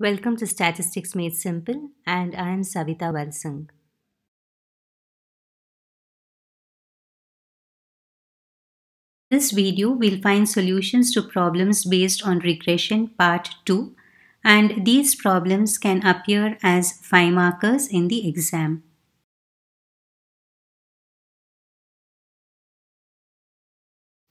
Welcome to Statistics Made Simple, and I am Savita Valsang. This video will find solutions to problems based on regression part 2 and these problems can appear as 5 markers in the exam.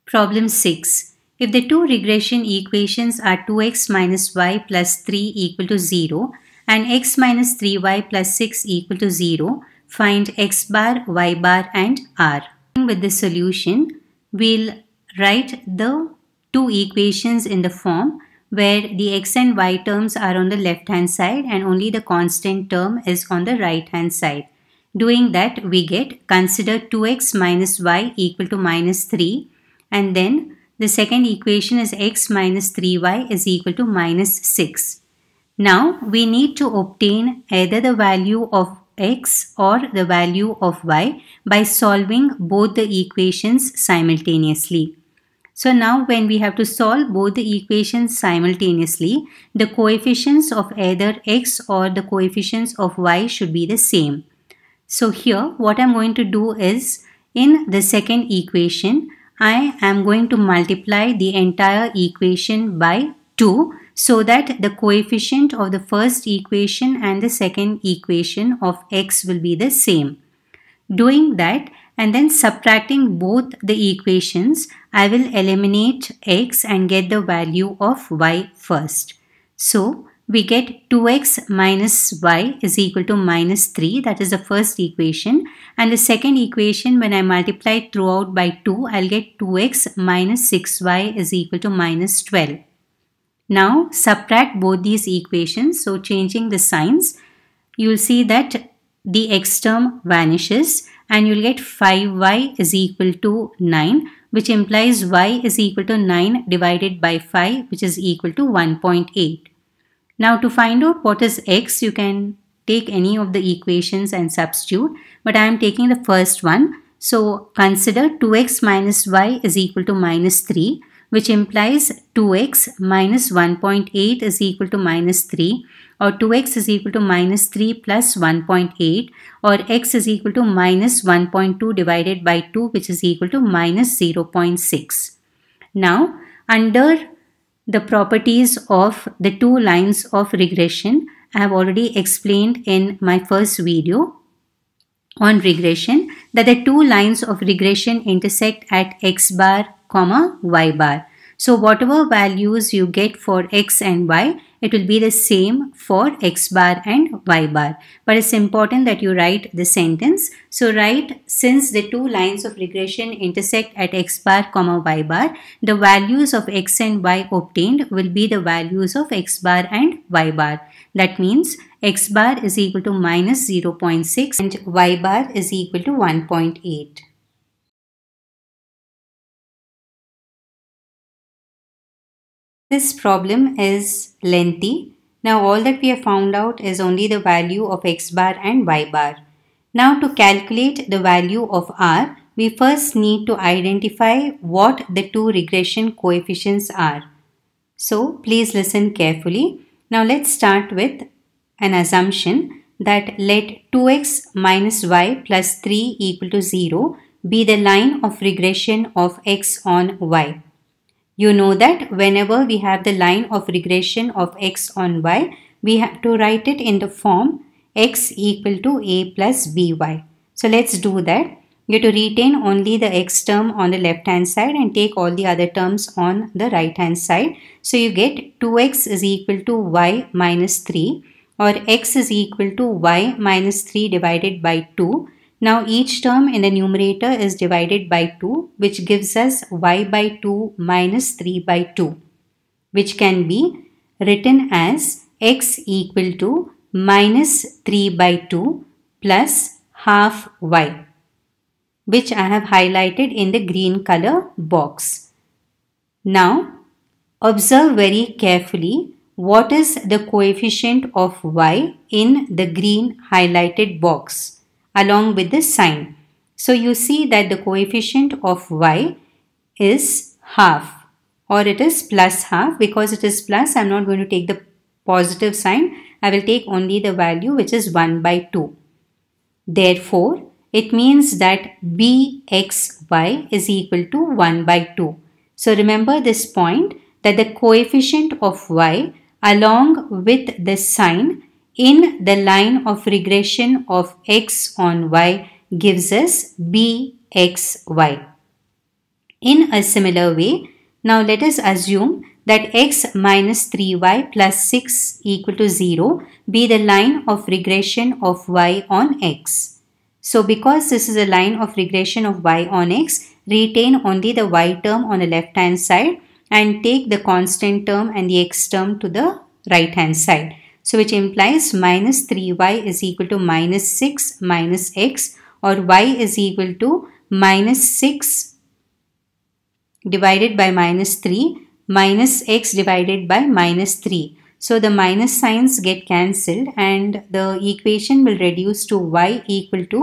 Problem 6 if the two regression equations are 2x minus y plus 3 equal to 0 and x minus 3y plus 6 equal to 0, find x bar, y bar and r. With the solution, we'll write the two equations in the form where the x and y terms are on the left hand side and only the constant term is on the right hand side. Doing that we get consider 2x minus y equal to minus 3 and then the second equation is x minus 3y is equal to minus 6. Now we need to obtain either the value of x or the value of y by solving both the equations simultaneously. So now when we have to solve both the equations simultaneously, the coefficients of either x or the coefficients of y should be the same. So here what I'm going to do is in the second equation, I am going to multiply the entire equation by 2 so that the coefficient of the first equation and the second equation of x will be the same. Doing that and then subtracting both the equations, I will eliminate x and get the value of y first. So, we get 2x minus y is equal to minus 3. That is the first equation. And the second equation, when I multiply throughout by 2, I'll get 2x minus 6y is equal to minus 12. Now, subtract both these equations. So, changing the signs, you'll see that the x term vanishes and you'll get 5y is equal to 9 which implies y is equal to 9 divided by 5 which is equal to 1.8. Now to find out what is x, you can take any of the equations and substitute, but I am taking the first one. So consider 2x minus y is equal to minus 3, which implies 2x minus 1.8 is equal to minus 3 or 2x is equal to minus 3 plus 1.8 or x is equal to minus 1.2 divided by 2 which is equal to minus 0.6. Now under the properties of the two lines of regression I have already explained in my first video on regression that the two lines of regression intersect at x bar comma y bar. So whatever values you get for x and y, it will be the same for x bar and y bar. But it's important that you write the sentence. So write since the two lines of regression intersect at x bar comma y bar, the values of x and y obtained will be the values of x bar and y bar. That means x bar is equal to minus 0.6 and y bar is equal to 1.8. This problem is lengthy. Now all that we have found out is only the value of x bar and y bar. Now to calculate the value of r, we first need to identify what the two regression coefficients are. So please listen carefully. Now let's start with an assumption that let 2x minus y plus 3 equal to 0 be the line of regression of x on y. You know that whenever we have the line of regression of x on y, we have to write it in the form x equal to a plus by. So let's do that. You have to retain only the x term on the left hand side and take all the other terms on the right hand side. So you get 2x is equal to y minus 3 or x is equal to y minus 3 divided by 2 now each term in the numerator is divided by 2 which gives us y by 2 minus 3 by 2 which can be written as x equal to minus 3 by 2 plus half y which I have highlighted in the green color box. Now observe very carefully what is the coefficient of y in the green highlighted box along with this sign. So you see that the coefficient of y is half or it is plus half because it is plus I'm not going to take the positive sign I will take only the value which is 1 by 2. Therefore it means that bxy is equal to 1 by 2. So remember this point that the coefficient of y along with the sign in the line of regression of x on y gives us bxy. In a similar way, now let us assume that x minus 3y plus 6 equal to 0 be the line of regression of y on x. So because this is a line of regression of y on x, retain only the y term on the left hand side and take the constant term and the x term to the right hand side. So which implies minus 3y is equal to minus 6 minus x or y is equal to minus 6 divided by minus 3 minus x divided by minus 3. So the minus signs get cancelled and the equation will reduce to y equal to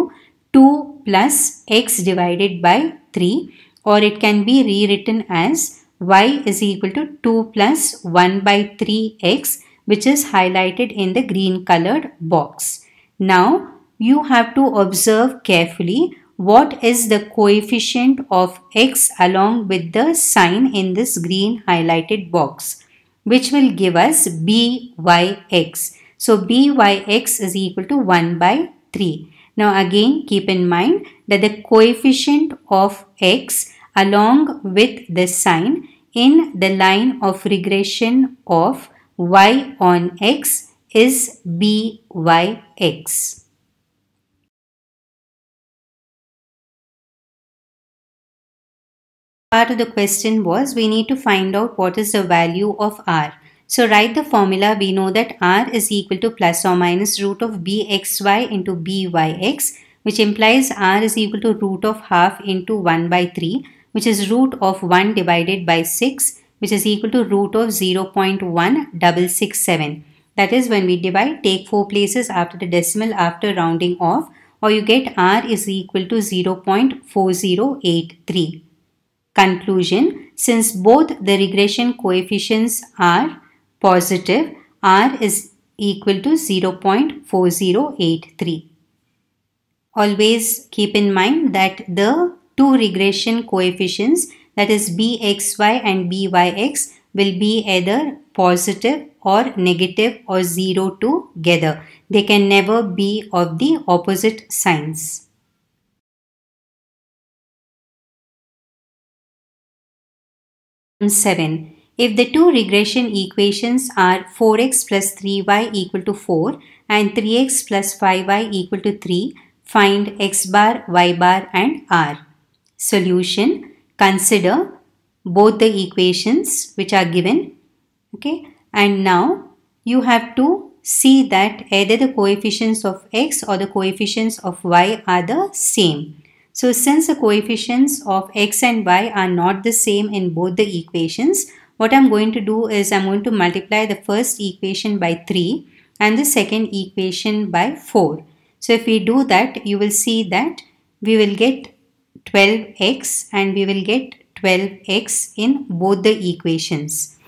2 plus x divided by 3 or it can be rewritten as y is equal to 2 plus 1 by 3x which is highlighted in the green colored box. Now you have to observe carefully what is the coefficient of x along with the sign in this green highlighted box which will give us byx. So byx is equal to 1 by 3. Now again keep in mind that the coefficient of x along with the sign in the line of regression of y on x is byx. Part of the question was we need to find out what is the value of r. So write the formula. We know that r is equal to plus or minus root of bxy into byx which implies r is equal to root of half into 1 by 3 which is root of 1 divided by 6 which is equal to root of 0.1667. That is when we divide, take 4 places after the decimal after rounding off or you get R is equal to 0.4083. Conclusion, since both the regression coefficients are positive, R is equal to 0.4083. Always keep in mind that the two regression coefficients that is bxy and byx will be either positive or negative or 0 together. They can never be of the opposite signs. 7. If the two regression equations are 4x plus 3y equal to 4 and 3x plus 5y equal to 3, find x bar, y bar and r. Solution consider both the equations which are given okay and now you have to see that either the coefficients of x or the coefficients of y are the same. So since the coefficients of x and y are not the same in both the equations, what I'm going to do is I'm going to multiply the first equation by 3 and the second equation by 4. So if we do that, you will see that we will get 12x and we will get 12x in both the equations.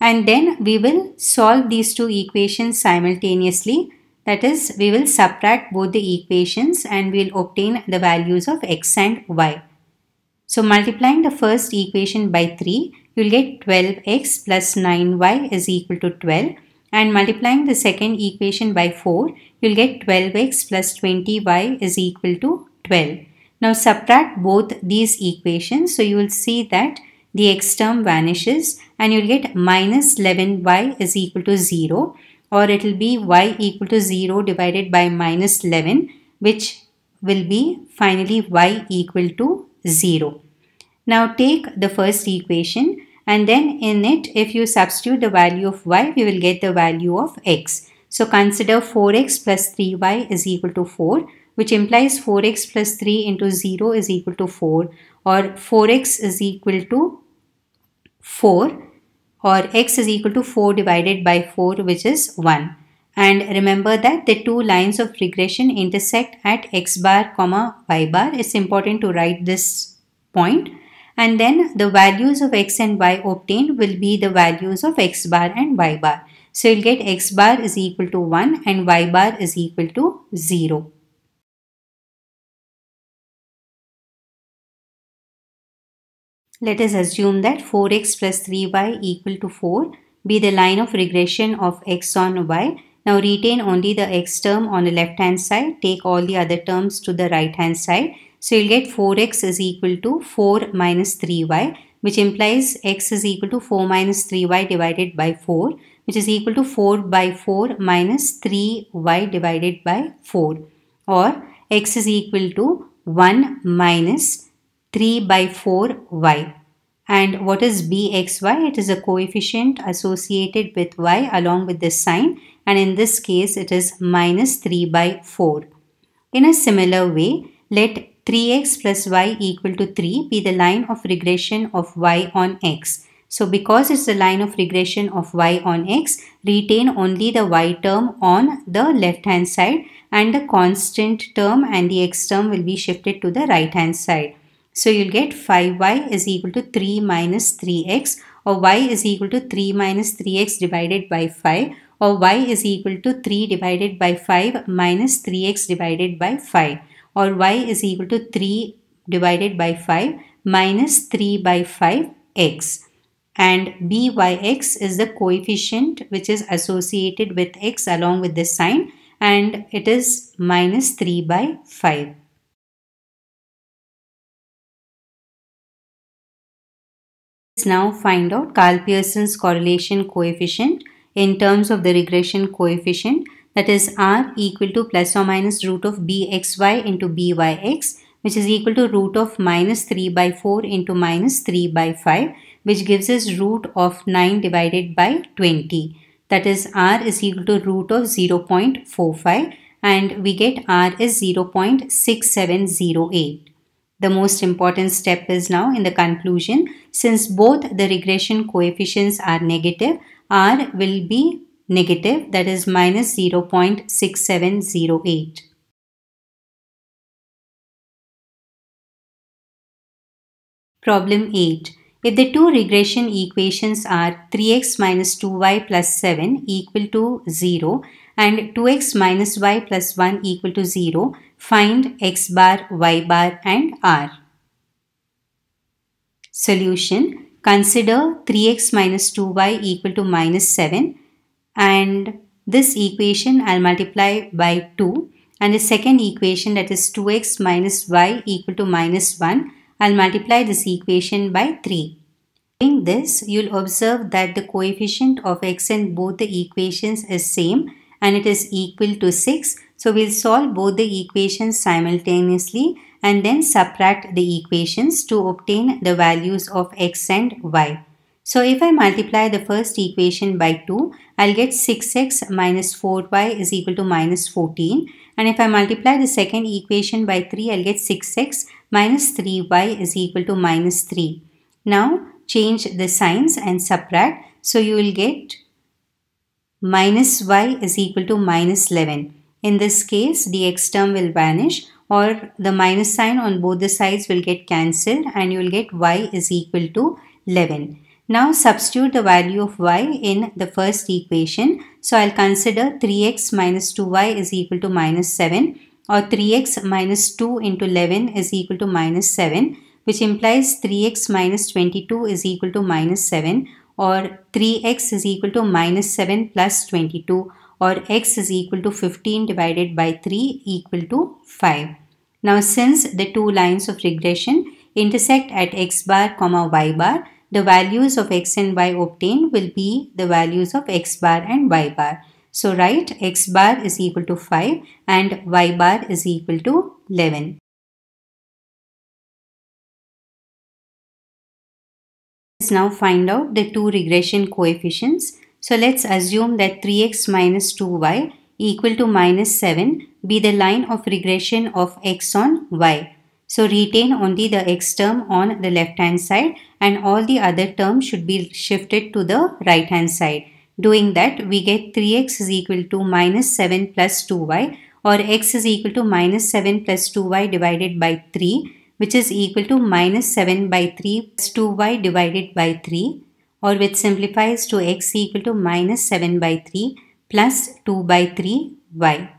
And then we will solve these two equations simultaneously. That is, we will subtract both the equations and we will obtain the values of x and y. So multiplying the first equation by 3, you will get 12x plus 9y is equal to 12 and multiplying the second equation by 4 you'll get 12x plus 20y is equal to 12 now subtract both these equations. So you will see that the x term vanishes and you'll get minus 11y is equal to 0 or it will be y equal to 0 divided by minus 11 which will be finally y equal to 0. Now take the first equation and then in it if you substitute the value of y we will get the value of x. So consider 4x plus 3y is equal to 4 which implies 4x plus 3 into 0 is equal to 4 or 4x is equal to 4 or x is equal to 4 divided by 4 which is 1 and remember that the two lines of regression intersect at x bar comma y bar it's important to write this point and then the values of x and y obtained will be the values of x bar and y bar so you'll get x bar is equal to 1 and y bar is equal to 0 Let us assume that 4x plus 3y equal to 4 be the line of regression of x on y. Now retain only the x term on the left hand side. Take all the other terms to the right hand side. So you'll get 4x is equal to 4 minus 3y which implies x is equal to 4 minus 3y divided by 4 which is equal to 4 by 4 minus 3y divided by 4 or x is equal to 1 minus 3 by 4 y. And what is bxy? It is a coefficient associated with y along with this sign and in this case it is minus 3 by 4. In a similar way, let 3x plus y equal to 3 be the line of regression of y on x. So because it's the line of regression of y on x, retain only the y term on the left hand side and the constant term and the x term will be shifted to the right hand side. So you'll get 5y is equal to 3 minus 3x or y is equal to 3 minus 3x divided by 5 or y is equal to 3 divided by 5 minus 3x divided by 5 or y is equal to 3 divided by 5 minus 3 by 5x and byx is the coefficient which is associated with x along with the sign and it is minus 3 by 5. now find out Carl Pearson's correlation coefficient in terms of the regression coefficient that is r equal to plus or minus root of bxy into byx which is equal to root of minus 3 by 4 into minus 3 by 5 which gives us root of 9 divided by 20 that is r is equal to root of 0.45 and we get r is 0.6708. The most important step is now in the conclusion since both the regression coefficients are negative, R will be negative that is minus 0.6708. Problem 8. If the two regression equations are 3x minus 2y plus 7 equal to 0 and 2x minus y plus 1 equal to 0, find x bar, y bar and r solution, consider 3x minus 2y equal to minus 7 and this equation I'll multiply by 2 and the second equation that is 2x minus y equal to minus 1 I'll multiply this equation by 3. Doing this you'll observe that the coefficient of x in both the equations is same and it is equal to 6 so we'll solve both the equations simultaneously and then subtract the equations to obtain the values of x and y. So if I multiply the first equation by 2, I'll get 6x minus 4y is equal to minus 14. And if I multiply the second equation by 3, I'll get 6x minus 3y is equal to minus 3. Now change the signs and subtract. So you will get minus y is equal to minus 11. In this case, the x term will vanish or the minus sign on both the sides will get cancelled and you will get y is equal to 11. Now substitute the value of y in the first equation. So I'll consider 3x minus 2y is equal to minus 7 or 3x minus 2 into 11 is equal to minus 7 which implies 3x minus 22 is equal to minus 7 or 3x is equal to minus 7 plus 22 or x is equal to 15 divided by 3 equal to 5. Now since the two lines of regression intersect at x bar comma y bar, the values of x and y obtained will be the values of x bar and y bar. So write x bar is equal to 5 and y bar is equal to 11. Let's now find out the two regression coefficients so let's assume that 3x minus 2y equal to minus 7 be the line of regression of x on y. So retain only the x term on the left hand side and all the other terms should be shifted to the right hand side. Doing that we get 3x is equal to minus 7 plus 2y or x is equal to minus 7 plus 2y divided by 3 which is equal to minus 7 by 3 plus 2y divided by 3 or which simplifies to x equal to minus 7 by 3 plus 2 by 3 y.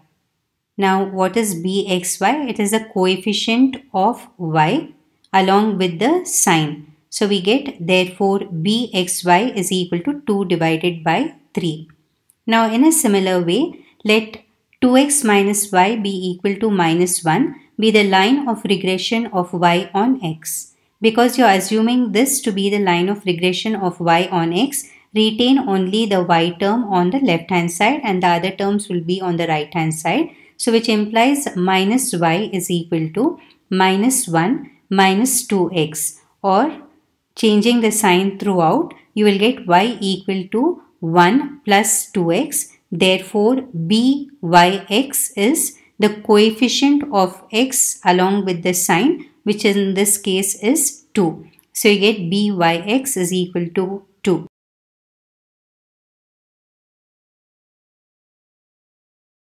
Now what is bxy? It is the coefficient of y along with the sign. So we get therefore bxy is equal to 2 divided by 3. Now in a similar way, let 2x minus y be equal to minus 1 be the line of regression of y on x. Because you are assuming this to be the line of regression of y on x, retain only the y term on the left hand side and the other terms will be on the right hand side. So which implies minus y is equal to minus 1 minus 2x or changing the sign throughout you will get y equal to 1 plus 2x therefore byx is the coefficient of x along with the sign which in this case is 2. So you get byx is equal to 2.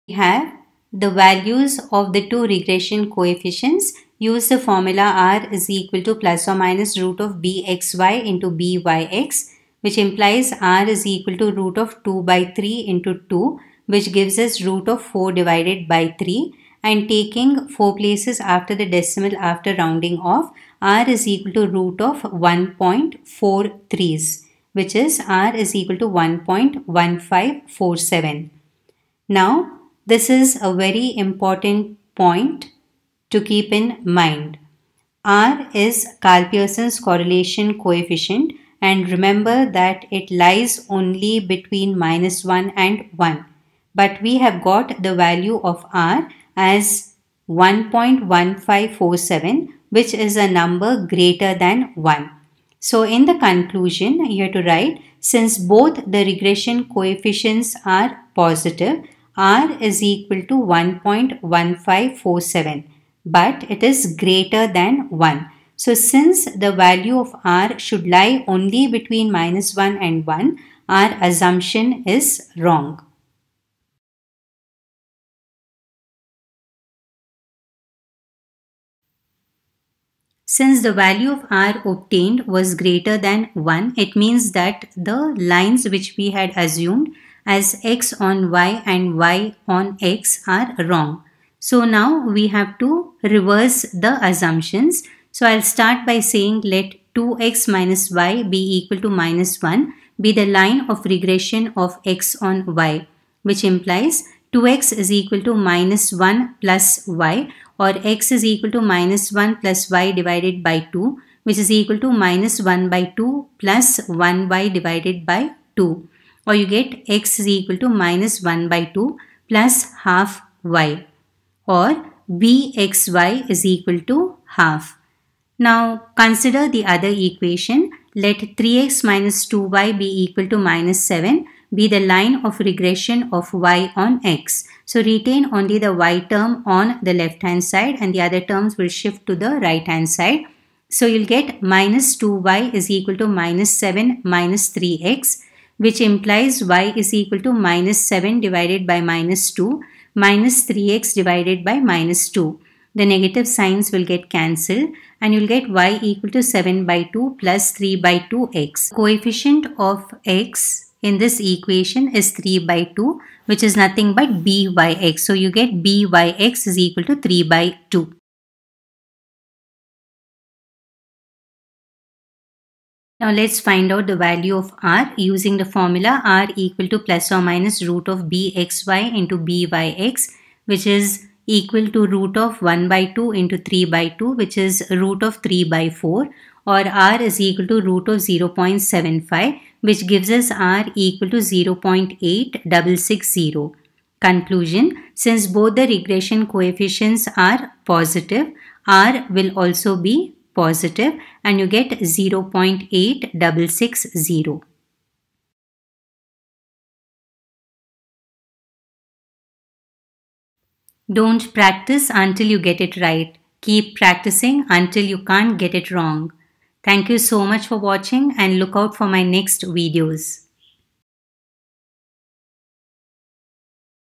We have the values of the two regression coefficients. Use the formula r is equal to plus or minus root of bxy into byx which implies r is equal to root of 2 by 3 into 2 which gives us root of 4 divided by 3 and taking 4 places after the decimal after rounding off r is equal to root of 1.43 which is r is equal to 1.1547. Now this is a very important point to keep in mind. r is Carl Pearson's correlation coefficient and remember that it lies only between minus 1 and 1 but we have got the value of r as 1.1547 which is a number greater than 1. So in the conclusion you have to write since both the regression coefficients are positive r is equal to 1.1547 but it is greater than 1. So since the value of r should lie only between minus 1 and 1 our assumption is wrong. Since the value of r obtained was greater than 1, it means that the lines which we had assumed as x on y and y on x are wrong. So now we have to reverse the assumptions. So I'll start by saying let 2x minus y be equal to minus 1 be the line of regression of x on y which implies 2x is equal to minus 1 plus y or x is equal to minus 1 plus y divided by 2 which is equal to minus 1 by 2 plus 1y divided by 2 or you get x is equal to minus 1 by 2 plus half y or bxy is equal to half. Now consider the other equation. Let 3x minus 2y be equal to minus 7 be the line of regression of y on x. So retain only the y term on the left hand side and the other terms will shift to the right hand side. So you'll get minus 2y is equal to minus 7 minus 3x which implies y is equal to minus 7 divided by minus 2 minus 3x divided by minus 2. The negative signs will get cancelled and you'll get y equal to 7 by 2 plus 3 by 2x. Coefficient of x in this equation is 3 by 2 which is nothing but b by x. So you get b by x is equal to 3 by 2. Now let's find out the value of r using the formula r equal to plus or minus root of bxy into byx which is equal to root of 1 by 2 into 3 by 2 which is root of 3 by 4 or r is equal to root of 0.75 which gives us R equal to 0.8660. Conclusion, since both the regression coefficients are positive, R will also be positive and you get 0.8660. Don't practice until you get it right. Keep practicing until you can't get it wrong. Thank you so much for watching and look out for my next videos.